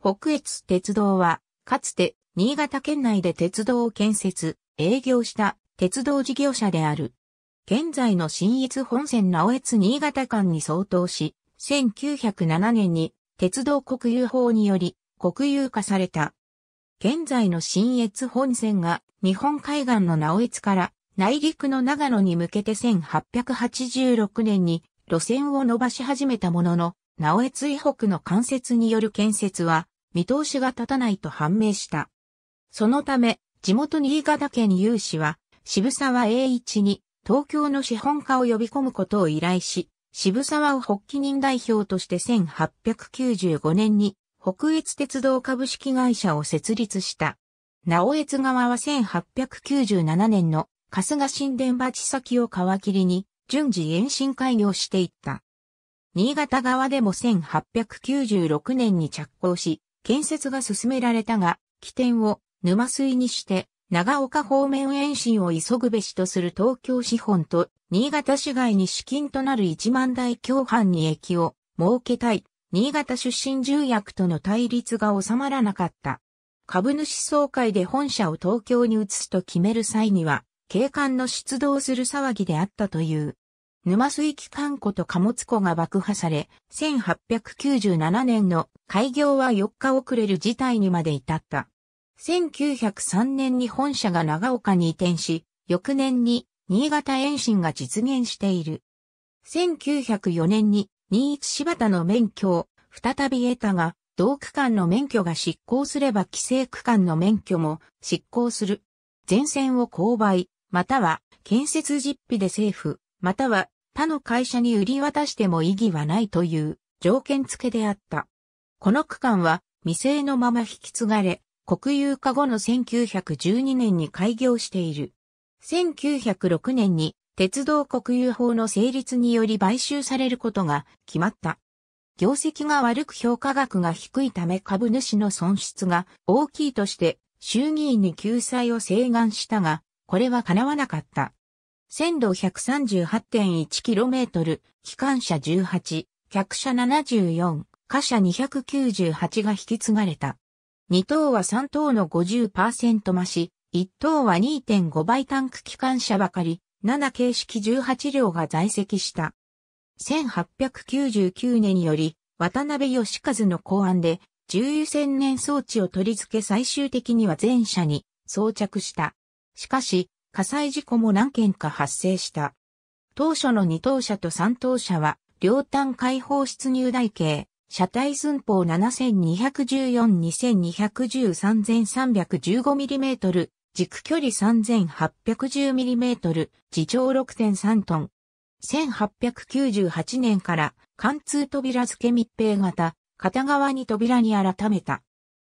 北越鉄道は、かつて新潟県内で鉄道を建設、営業した鉄道事業者である。現在の新越本線直越新潟間に相当し、1907年に鉄道国有法により国有化された。現在の新越本線が日本海岸の直越から内陸の長野に向けて1886年に路線を伸ばし始めたものの、直江津以北の関節による建設は、見通しが立たないと判明した。そのため、地元新潟県有志は、渋沢栄一に東京の資本家を呼び込むことを依頼し、渋沢を発起人代表として1895年に北越鉄道株式会社を設立した。直江津側は1897年の春日新田鉢先を皮切りに順次延伸開業していった。新潟側でも1896年に着工し、建設が進められたが、起点を沼水にして、長岡方面延伸を急ぐべしとする東京資本と、新潟市外に資金となる1万台共犯に駅を設けたい、新潟出身重役との対立が収まらなかった。株主総会で本社を東京に移すと決める際には、警官の出動する騒ぎであったという。沼水機関庫と貨物庫が爆破され、1897年の開業は4日遅れる事態にまで至った。1903年に本社が長岡に移転し、翌年に新潟延伸が実現している。1904年に新一柴田の免許を再び得たが、同区間の免許が執行すれば規制区間の免許も執行する。全線を勾配、または建設実費で政府、または他の会社に売り渡しても意義はないという条件付けであった。この区間は未成のまま引き継がれ、国有化後の1912年に開業している。1906年に鉄道国有法の成立により買収されることが決まった。業績が悪く評価額が低いため株主の損失が大きいとして衆議院に救済を請願したが、これは叶わなかった。線路 138.1km、機関車18、客車74、貨車298が引き継がれた。2等は3等の50%増し、1等は2.5倍タンク機関車ばかり、7形式18両が在籍した。1899年により、渡辺義和の考案で、重油専念装置を取り付け最終的には全車に装着した。しかし、火災事故も何件か発生した。当初の2等車と3等車は、両端開放出入台形、車体寸法7 2 1 4 2 2 1 3 3 1 5 m m 軸距離 3810mm、自長6.3トン。1898年から貫通扉付け密閉型、片側に扉に改めた。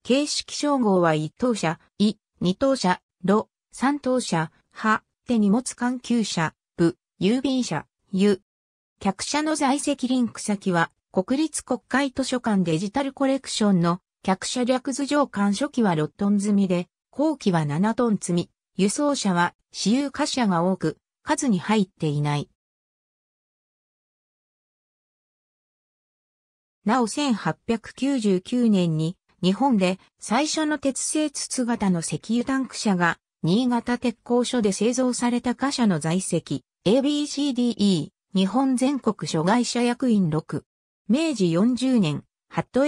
形式称号は1等車、い、2等車、ろ、3等車、は、手荷物関係者、部、郵便車、ゆ。客車の在籍リンク先は、国立国会図書館デジタルコレクションの客車略図上間初期は6トン積みで、後期は7トン積み、輸送車は私有貨車が多く、数に入っていない。なお1899年に日本で最初の鉄製筒型の石油タンク車が新潟鉄工所で製造された貨車の在籍、ABCDE、日本全国諸外社役員6。明治40年、ハット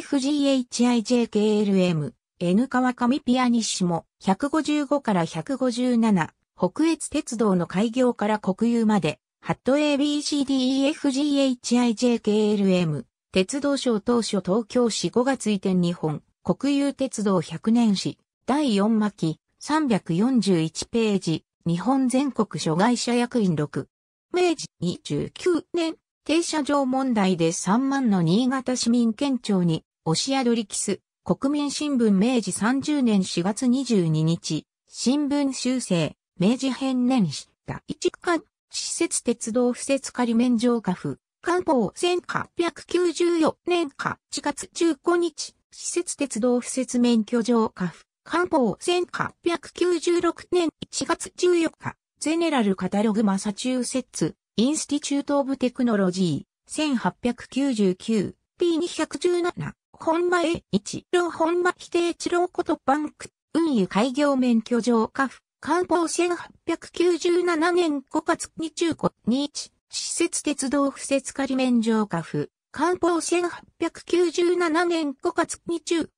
ABCDEFGHIJKLM、N 川上ピアニッシモ、155から157、北越鉄道の開業から国有まで、ハット ABCDEFGHIJKLM、鉄道省当初東京市5月移転日本、国有鉄道100年史、第4巻、341ページ、日本全国諸外社役員6。明治29年、停車場問題で3万の新潟市民県庁に、押宿りキス、国民新聞明治30年4月22日、新聞修正、明治編年史、第1区間、施設鉄道不設仮免上下府、官報1894年8月15日、施設鉄道不設免許上下府、官報1896年1月14日、ゼネラルカタログマサチューセッツ、インスティチュートオブテクノロジー、1899、P217、本間へ一郎本間否定一郎ことバンク、運輸開業免許上カフ、官報1897年5月25日、施設鉄道不設仮免上カフ、官報1897年5月28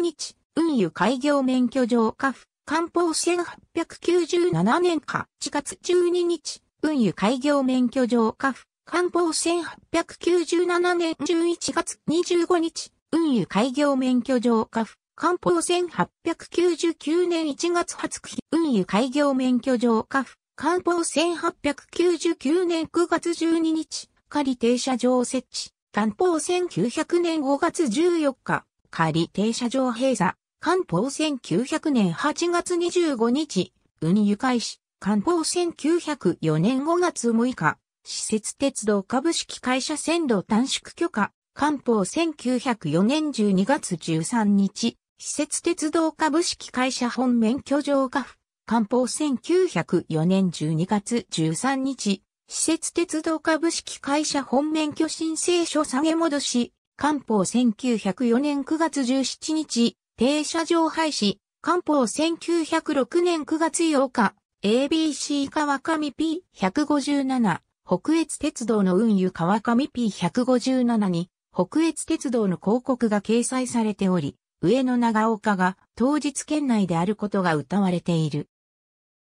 日、運輸開業免許上下府、官報1897年か8月12日、運輸開業免許上下府、官報1897年11月25日、運輸開業免許上下府、官報1899年1月20日、運輸開業免許上下府、官報1899年9月12日、仮停車場設置、官報1900年5月14日、仮停車場閉鎖、官報1900年8月25日、運輸開始、官報1904年5月6日、施設鉄道株式会社線路短縮許可、官報1904年12月13日、施設鉄道株式会社本免許状下付、官報1904年12月13日、施設鉄道株式会社本免許申請書下げ戻し、官報1904年9月17日、停車場廃止、官報1906年9月8日、ABC 川上 P157、北越鉄道の運輸川上 P157 に、北越鉄道の広告が掲載されており、上野長岡が当日県内であることが謳われている。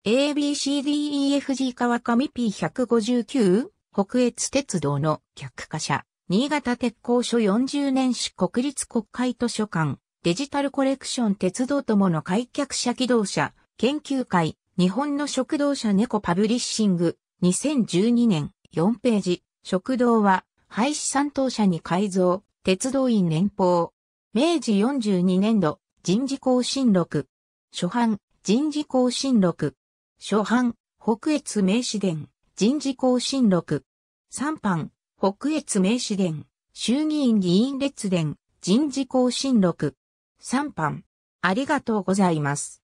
ABCDEFG 川上 P159 北越鉄道の客貨車、新潟鉄工所40年市国立国会図書館、デジタルコレクション鉄道友の開脚者機動車、研究会、日本の食堂車猫パブリッシング、2012年、4ページ、食堂は、廃止三等車に改造、鉄道員年邦。明治42年度、人事更新録。初版、人事更新録。初版、北越名詞伝、人事更新録。3版、北越名詞伝、衆議院議員列伝、人事更新録。3番、ありがとうございます。